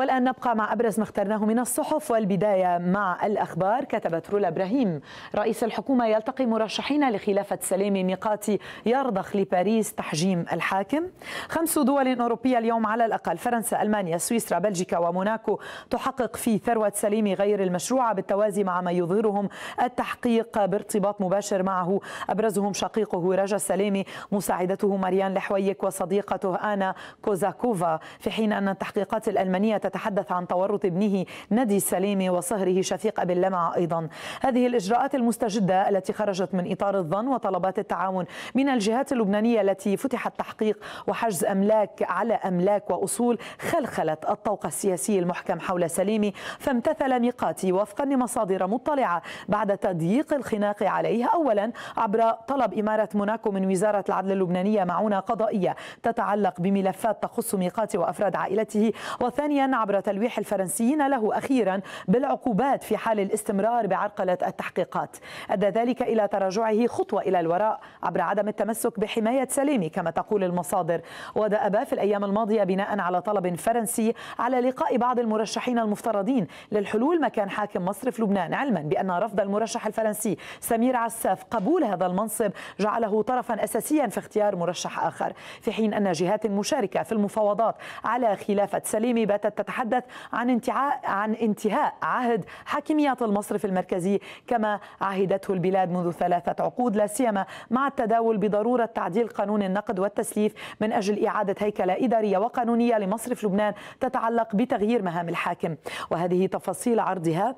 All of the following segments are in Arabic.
والآن نبقى مع أبرز ما اخترناه من الصحف والبداية مع الأخبار كتبت رولا إبراهيم رئيس الحكومة يلتقي مرشحين لخلافة سليم ميقاتي يرضخ لباريس تحجيم الحاكم خمس دول أوروبية اليوم على الأقل فرنسا ألمانيا سويسرا بلجيكا وموناكو تحقق في ثروة سليم غير المشروعة بالتوازي مع ما يظهرهم التحقيق بارتباط مباشر معه أبرزهم شقيقه رجا سليمي مساعدته ماريان لحويك وصديقته آنا كوزاكوفا في حين أن التحقيقات الألمانية تتحدث عن تورط ابنه نادي السليمي وصهره شفيق أبي اللمع أيضا هذه الإجراءات المستجدة التي خرجت من إطار الظن وطلبات التعاون من الجهات اللبنانية التي فتح التحقيق وحجز أملاك على أملاك وأصول خلخلت الطوق السياسي المحكم حول سليمي فامتثل ميقاتي وفقا لمصادر مطلعة بعد تضييق الخناق عليه أولا عبر طلب إمارة موناكو من وزارة العدل اللبنانية معونة قضائية تتعلق بملفات تخص ميقاتي وأفراد عائلته وثانيا عبر تلويح الفرنسيين له أخيرا بالعقوبات في حال الاستمرار بعرقلة التحقيقات أدى ذلك إلى تراجعه خطوة إلى الوراء عبر عدم التمسك بحماية سليمي كما تقول المصادر ودأبا في الأيام الماضية بناء على طلب فرنسي على لقاء بعض المرشحين المفترضين للحلول مكان حاكم مصرف لبنان علما بأن رفض المرشح الفرنسي سمير عساف قبول هذا المنصب جعله طرفا أساسيا في اختيار مرشح آخر في حين أن جهات مشاركة في المفاوضات على خلافة سليمي باتت تتحدث عن عن انتهاء عهد حاكمية المصرف المركزي كما عهدته البلاد منذ ثلاثة عقود لا سيما مع التداول بضرورة تعديل قانون النقد والتسليف من أجل إعادة هيكلة إدارية وقانونية لمصرف لبنان تتعلق بتغيير مهام الحاكم وهذه تفاصيل عرضها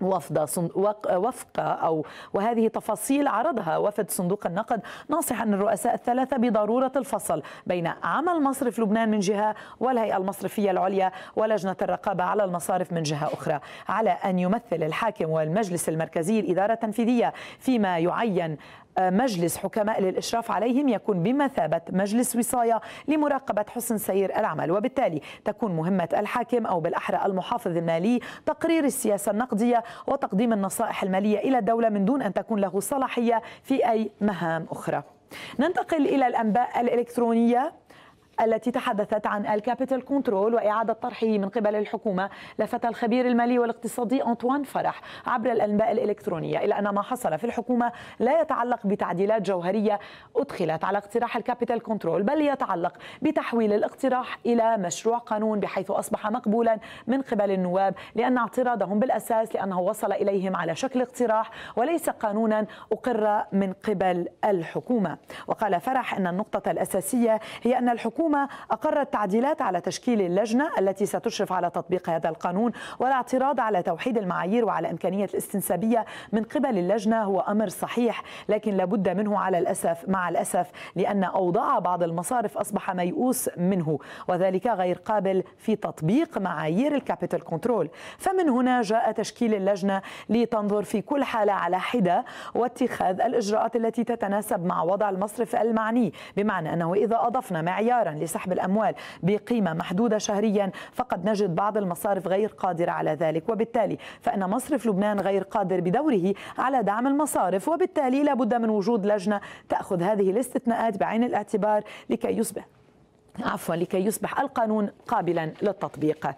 وفد وفق او وهذه تفاصيل عرضها وفد صندوق النقد ناصحا الرؤساء الثلاثه بضروره الفصل بين عمل مصرف لبنان من جهه والهيئه المصرفيه العليا ولجنه الرقابه على المصارف من جهه اخرى على ان يمثل الحاكم والمجلس المركزي الاداره التنفيذيه فيما يعين مجلس حكماء للإشراف عليهم يكون بمثابة مجلس وصاية لمراقبة حسن سير العمل وبالتالي تكون مهمة الحاكم أو بالأحرى المحافظ المالي تقرير السياسة النقدية وتقديم النصائح المالية إلى الدولة من دون أن تكون له صلاحية في أي مهام أخرى ننتقل إلى الأنباء الإلكترونية التي تحدثت عن الكابيتال كنترول وإعادة طرحه من قبل الحكومة لفت الخبير المالي والاقتصادي أنطوان فرح عبر الأنباء الإلكترونية إلى أن ما حصل في الحكومة لا يتعلق بتعديلات جوهرية أدخلت على اقتراح الكابيتال كنترول بل يتعلق بتحويل الاقتراح إلى مشروع قانون بحيث أصبح مقبولا من قبل النواب لأن اعتراضهم بالأساس لأنه وصل إليهم على شكل اقتراح وليس قانونا أقر من قبل الحكومة وقال فرح أن النقطة الأساسية هي أن الحكومة الحكومة أقرت تعديلات على تشكيل اللجنة التي ستشرف على تطبيق هذا القانون والاعتراض على توحيد المعايير وعلى إمكانية الاستنسابية من قبل اللجنة هو أمر صحيح لكن لابد منه على الأسف مع الأسف لأن أوضاع بعض المصارف أصبح ميؤوس منه وذلك غير قابل في تطبيق معايير الكابيتال كنترول فمن هنا جاء تشكيل اللجنة لتنظر في كل حالة على حدة واتخاذ الإجراءات التي تتناسب مع وضع المصرف المعني بمعنى أنه إذا أضفنا معيارا لسحب الأموال بقيمة محدودة شهريا فقد نجد بعض المصارف غير قادرة على ذلك وبالتالي فإن مصرف لبنان غير قادر بدوره على دعم المصارف وبالتالي لابد من وجود لجنة تأخذ هذه الاستثناءات بعين الاعتبار لكي يصبح عفوا لكي يصبح القانون قابلا للتطبيق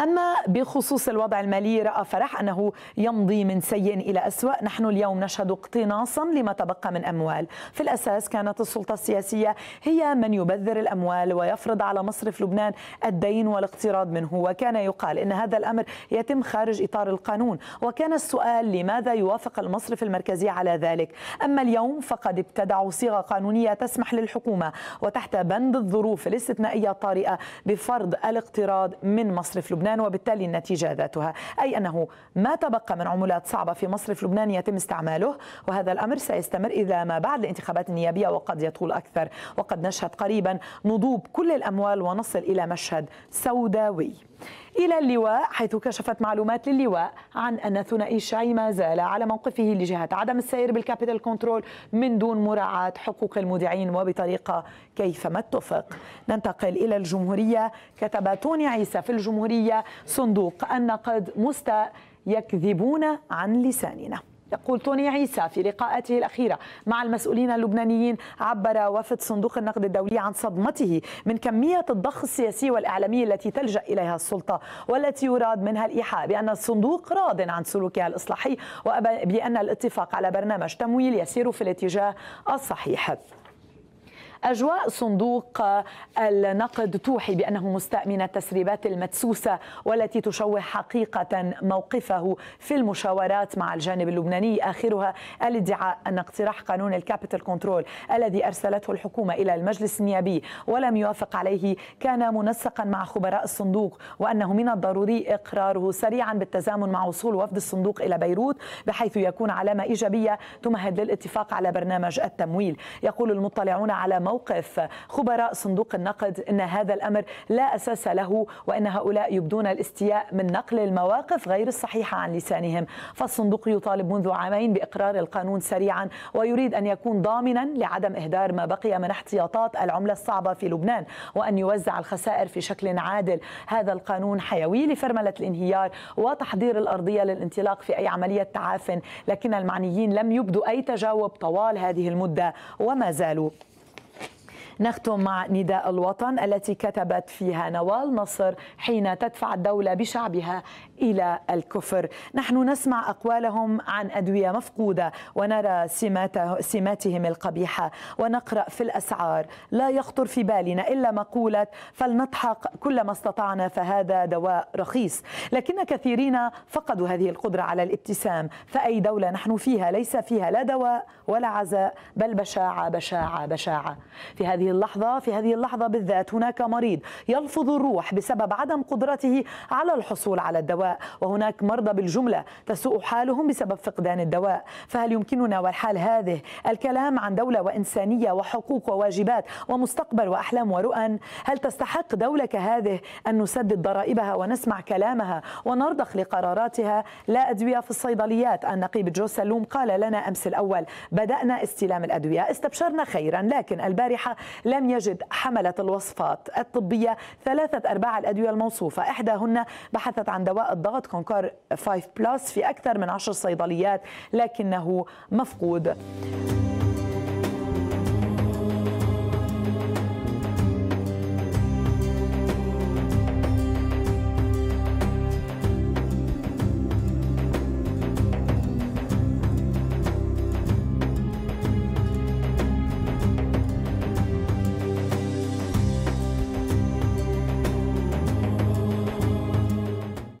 أما بخصوص الوضع المالي رأى فرح أنه يمضي من سيء إلى أسوأ نحن اليوم نشهد اقتناصا لما تبقى من أموال في الأساس كانت السلطة السياسية هي من يبذر الأموال ويفرض على مصرف لبنان الدين والاقتراض منه وكان يقال إن هذا الأمر يتم خارج إطار القانون وكان السؤال لماذا يوافق المصرف المركزي على ذلك أما اليوم فقد ابتدعوا صيغة قانونية تسمح للحكومة وتحت بند الظروف الاستثنائية الطارئة بفرض الاقتراض من مصرف لبنان لبنان وبالتالي النتيجة ذاتها أي أنه ما تبقى من عملات صعبة في مصرف لبنان يتم استعماله وهذا الأمر سيستمر إلى ما بعد الانتخابات النيابية وقد يطول أكثر وقد نشهد قريبا نضوب كل الأموال ونصل إلى مشهد سوداوي إلى اللواء حيث كشفت معلومات للواء عن أن ثنائي الشعي ما زال على موقفه لجهة عدم السير بالكابيتال كنترول من دون مراعاة حقوق المودعين وبطريقة كيفما اتفق ننتقل إلى الجمهورية كتب توني عيسى في الجمهورية صندوق النقد مستاء يكذبون عن لساننا يقول توني عيسى في لقاءاته الأخيرة مع المسؤولين اللبنانيين عبر وفد صندوق النقد الدولي عن صدمته من كمية الضخ السياسي والإعلامي التي تلجأ إليها السلطة والتي يراد منها الإيحاء بأن الصندوق راض عن سلوكها الإصلاحي وبأن الاتفاق على برنامج تمويل يسير في الاتجاه الصحيح أجواء صندوق النقد توحي بأنه مستأمن التسريبات المدسوسة والتي تشوه حقيقة موقفه في المشاورات مع الجانب اللبناني آخرها الادعاء أن اقتراح قانون الكابيتال كنترول الذي أرسلته الحكومة إلى المجلس النيابي ولم يوافق عليه كان منسقا مع خبراء الصندوق وأنه من الضروري إقراره سريعا بالتزامن مع وصول وفد الصندوق إلى بيروت بحيث يكون علامة إيجابية تمهد للاتفاق على برنامج التمويل يقول المطلعون على موقف موقف خبراء صندوق النقد أن هذا الأمر لا أساس له وأن هؤلاء يبدون الاستياء من نقل المواقف غير الصحيحة عن لسانهم فالصندوق يطالب منذ عامين بإقرار القانون سريعا ويريد أن يكون ضامنا لعدم إهدار ما بقي من احتياطات العملة الصعبة في لبنان وأن يوزع الخسائر في شكل عادل هذا القانون حيوي لفرملة الانهيار وتحضير الأرضية للانطلاق في أي عملية تعاف لكن المعنيين لم يبدوا أي تجاوب طوال هذه المدة وما زالوا نختم مع نداء الوطن التي كتبت فيها نوال نصر حين تدفع الدولة بشعبها إلى الكفر نحن نسمع أقوالهم عن أدوية مفقودة ونرى سماتهم القبيحة ونقرأ في الأسعار لا يخطر في بالنا إلا مقولة فلنضحك كل ما استطعنا فهذا دواء رخيص لكن كثيرين فقدوا هذه القدرة على الابتسام فأي دولة نحن فيها ليس فيها لا دواء ولا عزاء بل بشاعة بشاعة بشاعة في هذه اللحظة في هذه اللحظة بالذات هناك مريض يلفظ الروح بسبب عدم قدرته على الحصول على الدواء وهناك مرضى بالجملة تسوء حالهم بسبب فقدان الدواء فهل يمكننا والحال هذه الكلام عن دولة وإنسانية وحقوق وواجبات ومستقبل وأحلام ورؤى هل تستحق دولة كهذه أن نسدد ضرائبها ونسمع كلامها ونرضخ لقراراتها لا أدوية في الصيدليات النقيب جو سلوم قال لنا أمس الأول بدأنا استلام الأدوية استبشرنا خيرا لكن البارحة لم يجد حملة الوصفات الطبية ثلاثة أرباع الأدوية الموصوفة إحداهن بحثت عن دواء الضغط كونكور 5 بلس في أكثر من 10 صيدليات لكنه مفقود